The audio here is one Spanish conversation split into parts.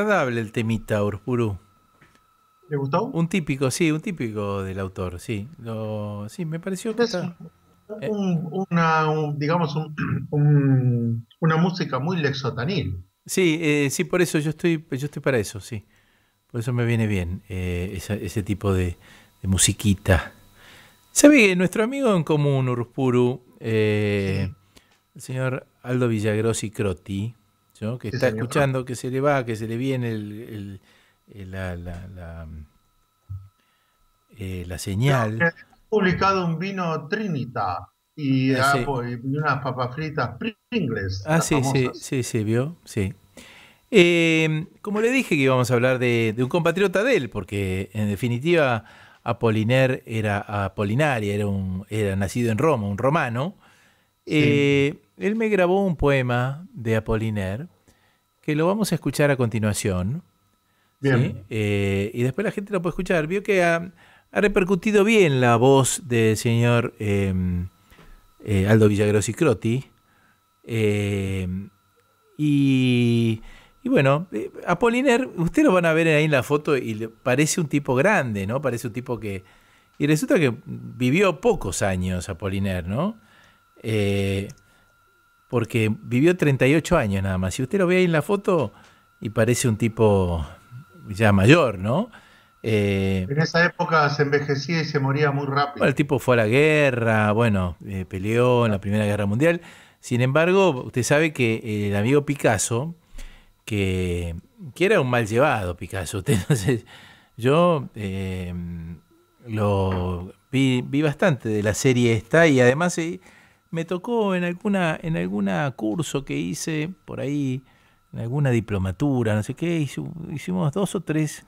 agradable el temita, Urpurú. ¿Le gustó? Un típico, sí, un típico del autor, sí. sí, me pareció eh. una, digamos, una música muy lexotanil. Sí, eh, sí, por eso yo estoy, yo estoy para eso, sí. Por eso me viene bien eh, ese tipo de, musiquita. ¿Sabe nuestro amigo en común, Urpuru, el señor Aldo Villagrosi Croti, que está escuchando, que se le va, que se le viene eh, la, señal. ha publicado un vino Trinita y, ah, ah, pues, unas papas fritas Pringles. Ah, sí, sí, sí, sí, vio, sí. Eh, como le dije que íbamos a hablar de, un compatriota de él, porque en definitiva Apoliner era Apolinaria, era, un, era nacido en Roma, un romano, eh, él me grabó un poema de Apollinaire que lo vamos a escuchar a continuación. Eh, y después la gente lo puede escuchar. Vio que ha, repercutido bien la voz del señor em, eh, Aldo Villagrosi Crotti. Em, y. bueno, Apollinaire, ustedes lo van a ver ahí en la foto y parece un tipo grande, ¿no? Parece un tipo que... Y resulta que vivió pocos años Apoliner, ¿no? Eh, porque vivió 38 años nada más. Si usted lo ve ahí en la foto y parece un tipo ya mayor, ¿no? Eh, en esa época se envejecía y se moría muy rápido. el tipo fue a la guerra, bueno, eh, peleó en la Primera Guerra Mundial. Sin embargo, usted sabe que el amigo Picasso, que, era un mal llevado Picasso, usted yo lo vi, vi, bastante de la serie esta y además me tocó en alguna, en alguna curso que hice por ahí, en alguna diplomatura, no sé qué, hicimos dos o tres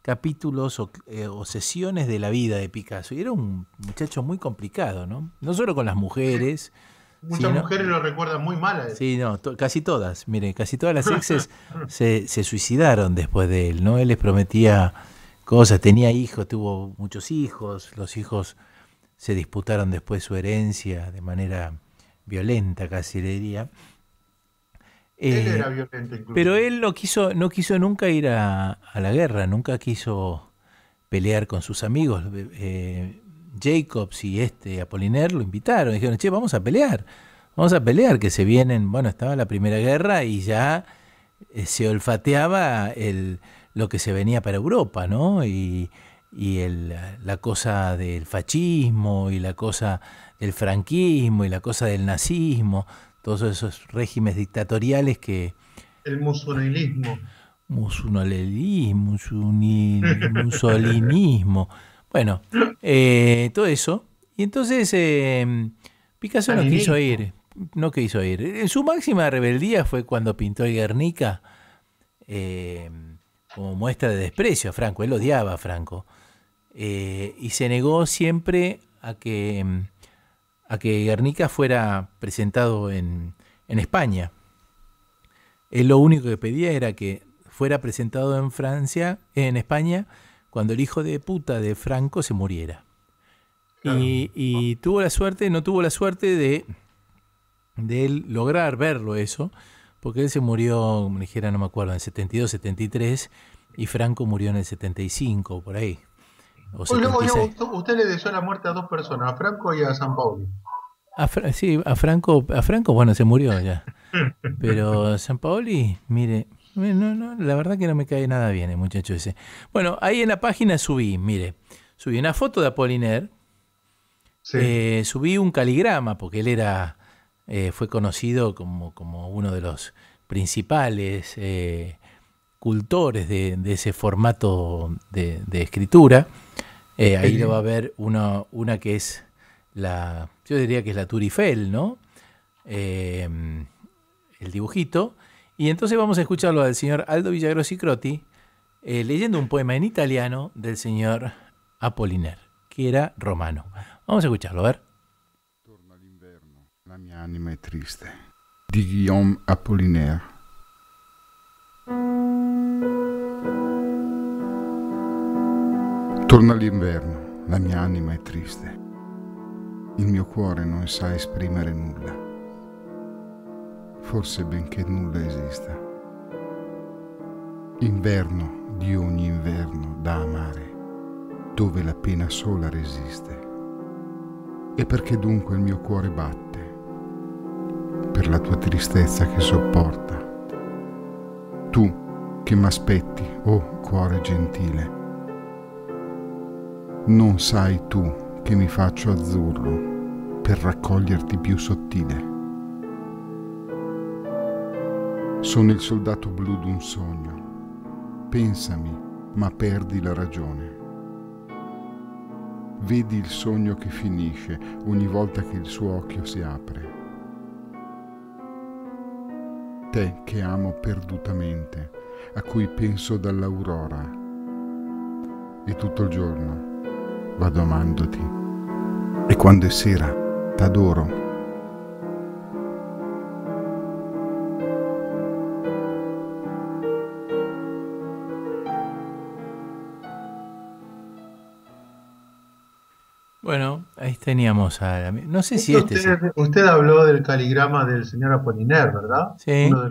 capítulos eh, o, sesiones de la vida de Picasso. Y era un muchacho muy complicado, ¿no? No solo con las mujeres. Muchas mujeres lo recuerdan muy mal. A Sí, no, casi todas. Mire, casi todas las exes se, se, suicidaron después de él, ¿no? Él les prometía cosas, tenía hijos, tuvo muchos hijos, los hijos se disputaron después su herencia de manera violenta, casi le diría. él eh, era violento incluso. Pero él no quiso, no quiso nunca ir a, la guerra, nunca quiso pelear con sus amigos. Eh, Jacobs y este Apoliner lo invitaron, dijeron, che, vamos a pelear, vamos a pelear, que se vienen, bueno, estaba la Primera Guerra y ya eh, se olfateaba el, lo que se venía para Europa, ¿no? Y, y el, la cosa del fascismo y la cosa del franquismo y la cosa del nazismo, todos esos regímenes dictatoriales que... El musulinismo. musulmanismo musolinismo, bueno, eh, todo eso. Y entonces em, Picasso no quiso ir, no quiso ir. En su máxima rebeldía fue cuando pintó el Guernica em, como muestra de desprecio a Franco, él odiaba a Franco. Eh, y se negó siempre a que, mm, a que Guernica fuera presentado en, en España. Él lo único que pedía era que fuera presentado en Francia, en España, cuando el hijo de puta de Franco se muriera. Y, ah. tuvo la suerte, no tuvo la suerte de, de él lograr verlo eso, porque él se murió, me dijera, no me acuerdo, en 72, 73, y Franco murió en el 75, por ahí usted le deseó la muerte a dos personas, a Franco y a San Paoli. A sí, a Franco, a Franco, bueno, se murió ya. Pero San Paoli, mire, eh, no, no, la verdad que no me cae nada bien el muchacho ese. Bueno, ahí en la página subí, mire, subí una foto de Apoliner, eh, subí un caligrama, porque él era, eh, fue conocido como, uno de los principales cultores de, ese formato de escritura. Eh, ahí lo va a ver una, una que es la, yo diría que es la Turifel, ¿no? Eh, el dibujito. Y entonces vamos a escucharlo al señor Aldo Villagrosi Crotti eh, leyendo un poema en italiano del señor Apoliner, que era romano. Vamos a escucharlo, a ver. la mia anima triste. Di Guillaume Apollinaire. Torna l'inverno, la mia anima è triste. Il mio cuore non sa esprimere nulla. Forse benché nulla esista. Inverno di ogni inverno da amare, dove la pena sola resiste. E perché dunque il mio cuore batte? Per la tua tristezza che sopporta. Tu che m'aspetti, o oh cuore gentile, non sai tu che mi faccio azzurro per raccoglierti più sottile. Sono il soldato blu d'un sogno. Pensami, ma perdi la ragione. Vedi il sogno che finisce ogni volta che il suo occhio si apre. Te che amo perdutamente, a cui penso dall'aurora e tutto il giorno vado Y e quando es sera t'adoro. Bueno, ahí teníamos a No sé si este usted, habló del caligrama del señor Apoliner, ¿verdad? Sí. Uno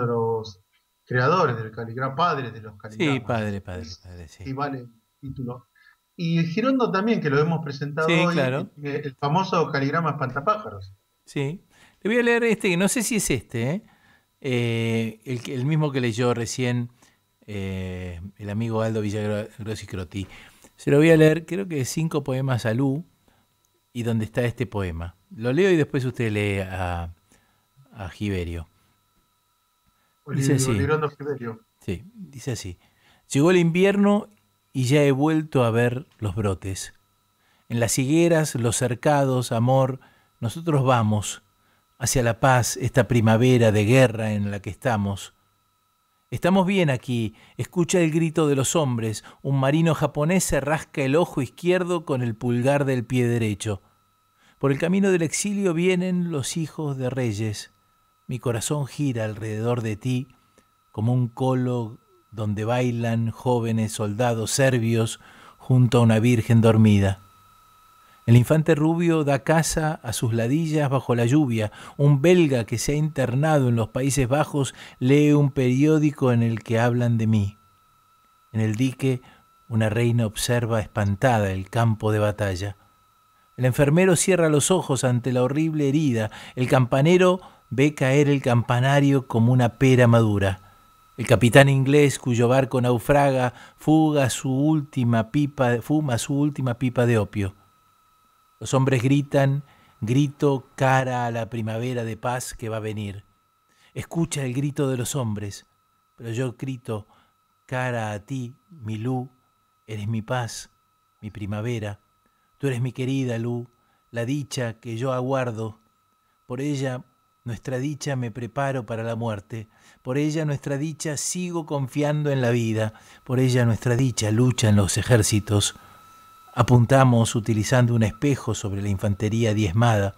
de los, creadores del caligrama, padre de los caligramas. Sí, padre, padre, padre. Sí. vale título y Girondo también, que lo hemos presentado claro. Este, el famoso caligrama espantapájaros. Sí. Le voy a leer este, que no sé si es este, ¿eh? Eh, el, mismo que leyó recién eh, el amigo Aldo Villagrosi Croti. Se lo voy a leer, creo que cinco poemas a Lu y donde está este poema. Lo leo y después usted lee a, a Giberio. Dice así. Sí, dice así. Llegó el invierno y ya he vuelto a ver los brotes. En las higueras, los cercados, amor, nosotros vamos hacia la paz esta primavera de guerra en la que estamos. Estamos bien aquí, escucha el grito de los hombres, un marino japonés se rasca el ojo izquierdo con el pulgar del pie derecho. Por el camino del exilio vienen los hijos de reyes. Mi corazón gira alrededor de ti como un colo donde bailan jóvenes soldados serbios junto a una virgen dormida. El infante rubio da caza a sus ladillas bajo la lluvia. Un belga que se ha internado en los Países Bajos lee un periódico en el que hablan de mí. En el dique, una reina observa espantada el campo de batalla. El enfermero cierra los ojos ante la horrible herida. El campanero ve caer el campanario como una pera madura. El capitán inglés cuyo barco naufraga fuga su última pipa, fuma su última pipa de opio. Los hombres gritan, grito cara a la primavera de paz que va a venir. Escucha el grito de los hombres, pero yo grito cara a ti, mi Lu, eres mi paz, mi primavera. Tú eres mi querida Lu, la dicha que yo aguardo. Por ella, nuestra dicha, me preparo para la muerte. Por ella nuestra dicha sigo confiando en la vida. Por ella nuestra dicha lucha en los ejércitos. Apuntamos utilizando un espejo sobre la infantería diezmada.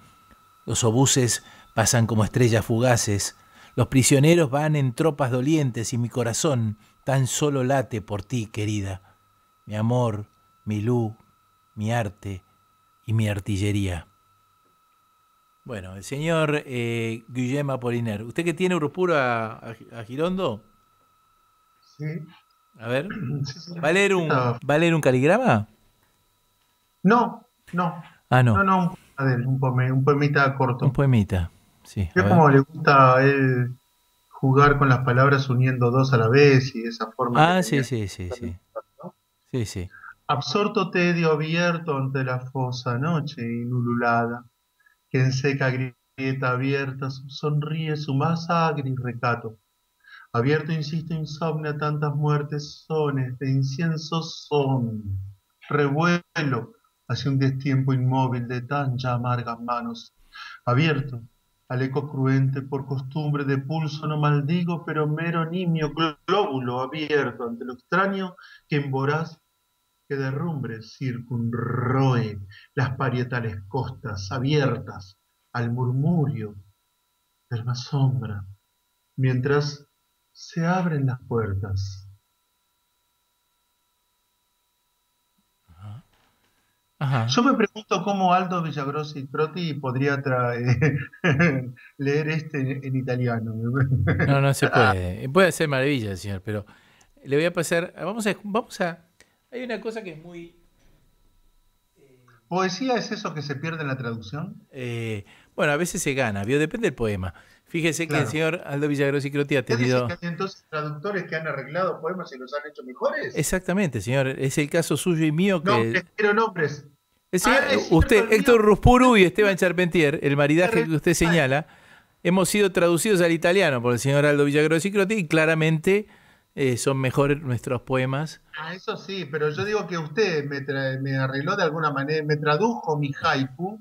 Los obuses pasan como estrellas fugaces. Los prisioneros van en tropas dolientes y mi corazón tan solo late por ti, querida. Mi amor, mi luz, mi arte y mi artillería. Bueno, el señor eh, Guillermo Apoliner, ¿usted que tiene Urupuro a, a, Girondo? Sí. A ver, ¿va a leer un, ¿va a leer un caligrama? No, no. Ah, no. No, no, un, un poemita corto. Un poemita, sí. Es como le gusta a él jugar con las palabras uniendo dos a la vez y de esa forma. Ah, sí, sí, sí, sí. Sí, sí. Absorto tedio abierto ante la fosa noche inululada en seca grieta abierta sonríe su más agrio recato. Abierto, insisto, insomne a tantas muertes sones de incienso son, revuelo hacia un destiempo inmóvil de tan ya amargas manos. Abierto, al eco cruente por costumbre de pulso no maldigo, pero mero nimio glóbulo abierto ante lo extraño que en voraz que derrumbre, circunroen las parietales costas abiertas al murmurio de la sombra, mientras se abren las puertas. Yo me pregunto cómo Aldo Villagrosi y Trotti podría leer este en italiano. No, no se puede. Puede ser maravilla, señor, pero le voy a pasar. Vamos a, vamos a hay una cosa que es muy... Eh, ¿Poesía es eso que se pierde en la traducción? Eh, bueno, a veces se gana, ¿vio? depende del poema. Fíjese que el señor Aldo y Croti ha tenido. Que hay entonces traductores que han arreglado poemas y los han hecho mejores? Exactamente, señor. Es el caso suyo y mío que. No, quiero nombres. El señor, ah, usted, Héctor Ruspuru y Esteban Charpentier, el maridaje que usted señala, hemos sido traducidos al italiano por el señor Aldo Villagrosi Croti y claramente eh, son mejores nuestros poemas Ah, eso sí, pero yo digo que usted me, arregló de alguna manera, me tradujo mi haiku,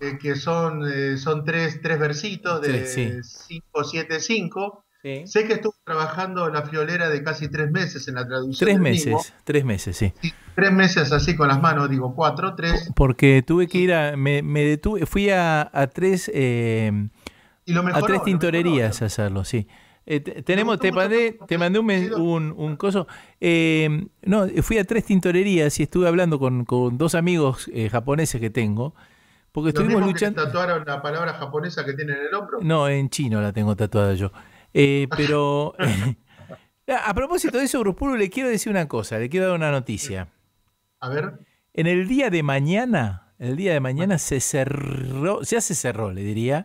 eh, que son, eh, son tres, tres versitos de 5, 7, 5. Sé que estuvo trabajando la fiolera de casi tres meses en la traducción. Tres meses, tres meses, sí. Tres meses así con las manos, digo cuatro, tres. Porque tuve que ir a, me, me detuve, fui a, tres... a tres tintorerías a hacerlo, sí. Eh, tenemos, te mandé, te ¿eh? mandé un, coso. Eh, no, fui a tres tintorerías y estuve hablando con, dos amigos japoneses que tengo. Porque estuvimos luchando. tatuaron la palabra japonesa que tienen en el hombro? No, en chino la tengo tatuada yo. pero. a propósito de eso, Bruspuru, le quiero decir una cosa, le quiero dar una noticia. A ver. En el día de mañana, el día de mañana se cerró, ya se cerró, le diría,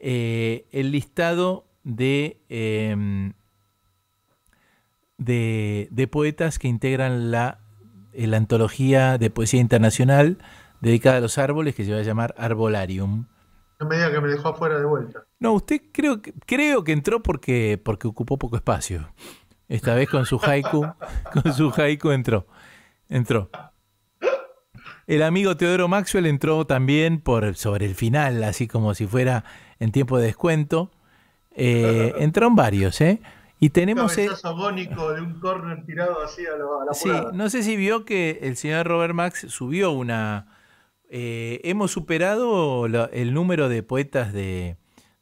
el listado Em, de, de, poetas que integran eh, la, antología de poesía internacional dedicada a los árboles que se va a llamar Arbolarium. No me diga que me dejó afuera de vuelta. No, usted creo, creo que entró porque, porque ocupó poco espacio. Esta vez con su haiku, con su haiku entró. Entró. El amigo Teodoro Maxwell entró también por, sobre el final, así como si fuera en tiempo de descuento. Eh, entraron varios, ¿eh? Y tenemos. Un eh, de un córner tirado así a, Sí, no sé si vio que el señor Robert Max subió una. Eh, hemos superado el número de poetas de,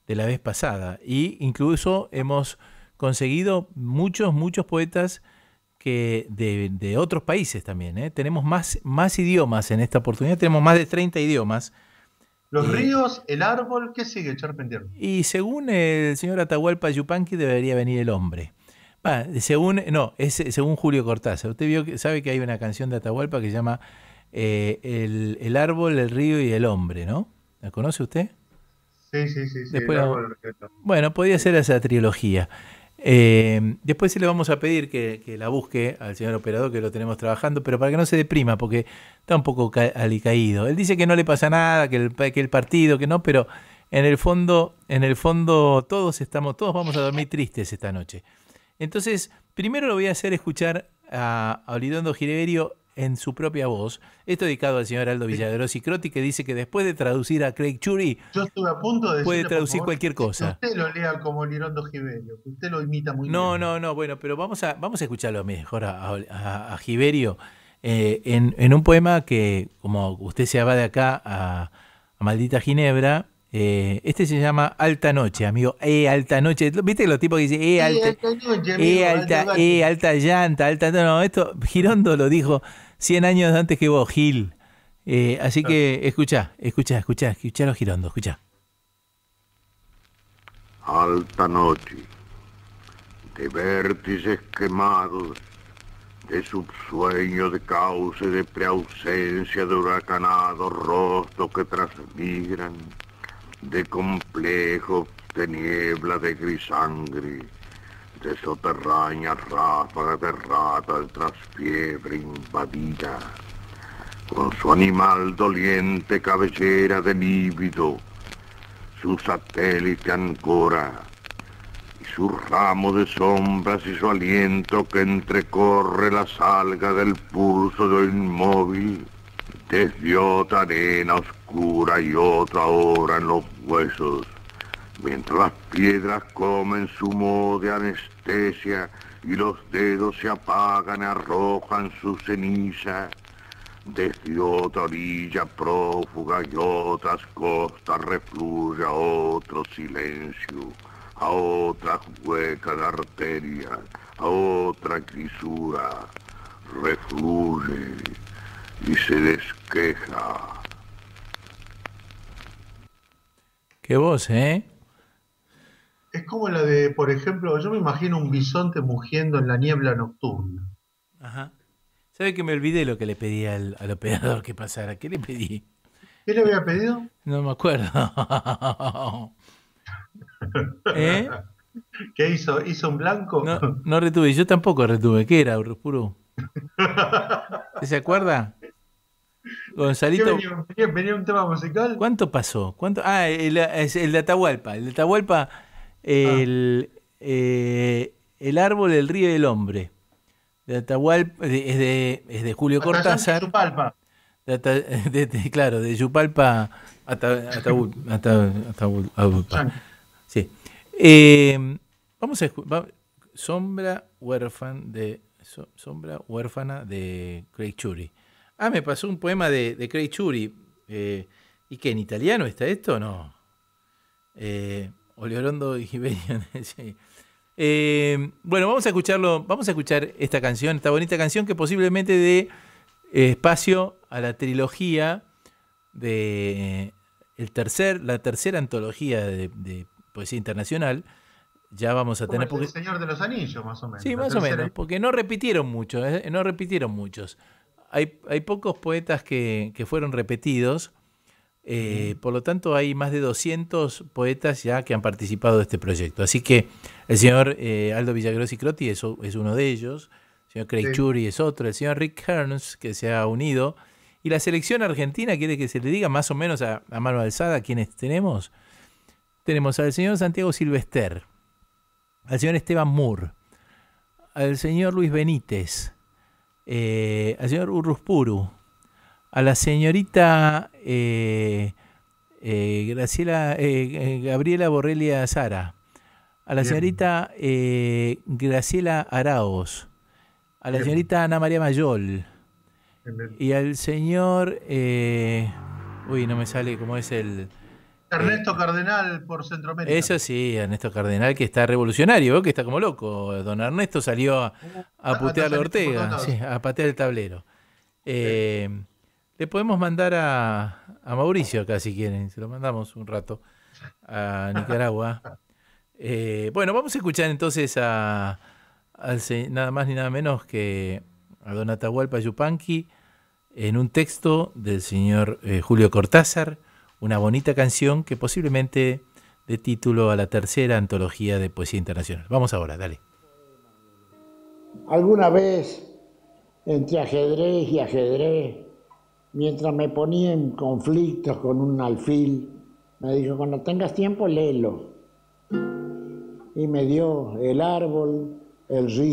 de la vez pasada. E incluso hemos conseguido muchos, muchos poetas que de, otros países también. ¿eh? Tenemos más, más idiomas en esta oportunidad, tenemos más de 30 idiomas los ríos, el árbol, ¿qué sigue el charpentier? Y según el señor Atahualpa Yupanqui debería venir el hombre. según, no, según Julio Cortázar. Usted vio sabe que hay una canción de Atahualpa que se llama eh, el, árbol, el río y el hombre, ¿no? ¿La conoce usted? Sí, sí, sí. sí bueno, podía ser esa trilogía. Eh, después se le vamos a pedir que, la busque al señor operador que lo tenemos trabajando, pero para que no se deprima, porque está un poco alicaído. Él dice que no le pasa nada, que el, partido, que no, pero en el fondo, en el fondo todos estamos, todos vamos a dormir tristes esta noche. Entonces, primero lo voy a hacer escuchar a, Olidondo Gireverio en su propia voz. Esto dedicado al señor Aldo villadero y Croti, que dice que después de traducir a Craig Churi, puede traducir cualquier cosa. usted lo lea como Lirondo Giberio, usted lo imita muy no, No, no, bueno, pero vamos a, vamos a escucharlo mejor a, Giberio eh, en, un poema que, como usted se va de acá a, Maldita Ginebra, eh, este se llama Alta Noche, amigo. Eh, Alta Noche. ¿Viste los tipos que dicen, eh, alta, eh, alta, e e alta, llanta, alta. no, esto Girondo lo dijo Cien años antes que vos, Gil. Eh, así ah. que escucha, escucha, escucha, escucha los girondos, escucha. Alta noche, de vértices quemados, de subsueños de cauces de preausencia, de huracanados rostros que transmigran, de complejos de niebla, de grisangre de soterraña ráfaga de ratas tras fiebre invadida, con su animal doliente cabellera de lívido, su satélite ancora, y su ramo de sombras y su aliento que entrecorre la salga del pulso del inmóvil, desvió otra arena oscura y otra hora en los huesos, mientras las piedras comen su modo de y los dedos se apagan, arrojan su ceniza. Desde otra orilla prófuga y otras costas refluye a otro silencio, a otras huecas de arteria a otra crisura. Refluye y se desqueja. Qué voz, ¿eh? Es como la de, por ejemplo, yo me imagino un bisonte mugiendo en la niebla nocturna. Ajá. ¿Sabe que me olvidé lo que le pedí al, operador que pasara? ¿Qué le pedí? ¿Qué le había pedido? No me acuerdo. ¿Eh? ¿Qué hizo? ¿Hizo un blanco? No, no retuve, yo tampoco retuve. ¿Qué era, puro. ¿Se acuerda? Gonzalito. Venía, un tema musical? ¿Cuánto pasó? ¿Cuánto? Ah, el, el de Atahualpa. El de Atahualpa Ah. Eh, el, árbol del río del hombre. De Atahualpa, es, de, Julio Cortázar. De Yupalpa. claro, de Yupalpa Sí. Eh, vamos a escuchar Sombra huérfan de Sombra huérfana de Craig Churi. Ah, me pasó un poema de, Craig Churi. Eh, ¿Y qué? ¿En italiano está esto? No. Eh, Oliorondo y Iberian. Eh, bueno, vamos a escucharlo, vamos a escuchar esta canción, esta bonita canción que posiblemente dé eh, espacio a la trilogía de el tercer, la tercera antología de, poesía internacional. Ya vamos a tener. El Señor de los Anillos, más o menos. Sí, más o menos, porque no repitieron mucho, eh, no repitieron muchos. Hay, pocos poetas que fueron repetidos eh, por lo tanto, hay más de 200 poetas ya que han participado de este proyecto. Así que el señor eh, Aldo Villagrosi Crotti es, es, uno de ellos, el señor Craig Churi es otro, el señor Rick Hearns que se ha unido. Y la selección argentina quiere que se le diga más o menos a, mano alzada quiénes tenemos. Tenemos al señor Santiago Silvester, al señor Esteban Moore, al señor Luis Benítez, eh, al señor Urruspuru, a la señorita eh, eh, Graciela, eh, Gabriela Borrelia Sara, a la señorita Graciela Araos, a la señorita Ana María Mayol y al señor, uy, no me sale cómo es el... Ernesto Cardenal por Centroamérica. Eso sí, Ernesto Cardenal que está revolucionario, que está como loco. Don Ernesto salió a, uh, putear Ortega, a patear el tablero. Le podemos mandar a, Mauricio acá si quieren, se lo mandamos un rato a Nicaragua. Eh, bueno, vamos a escuchar entonces a, nada más ni nada menos que a Don Atahualpa Yupanqui en un texto del señor eh, Julio Cortázar, una bonita canción que posiblemente dé título a la tercera antología de poesía internacional. Vamos ahora, dale. Alguna vez, entre ajedrez y ajedrez, mientras me ponía en conflictos con un alfil, me dijo, cuando tengas tiempo, léelo. Y me dio el árbol, el río.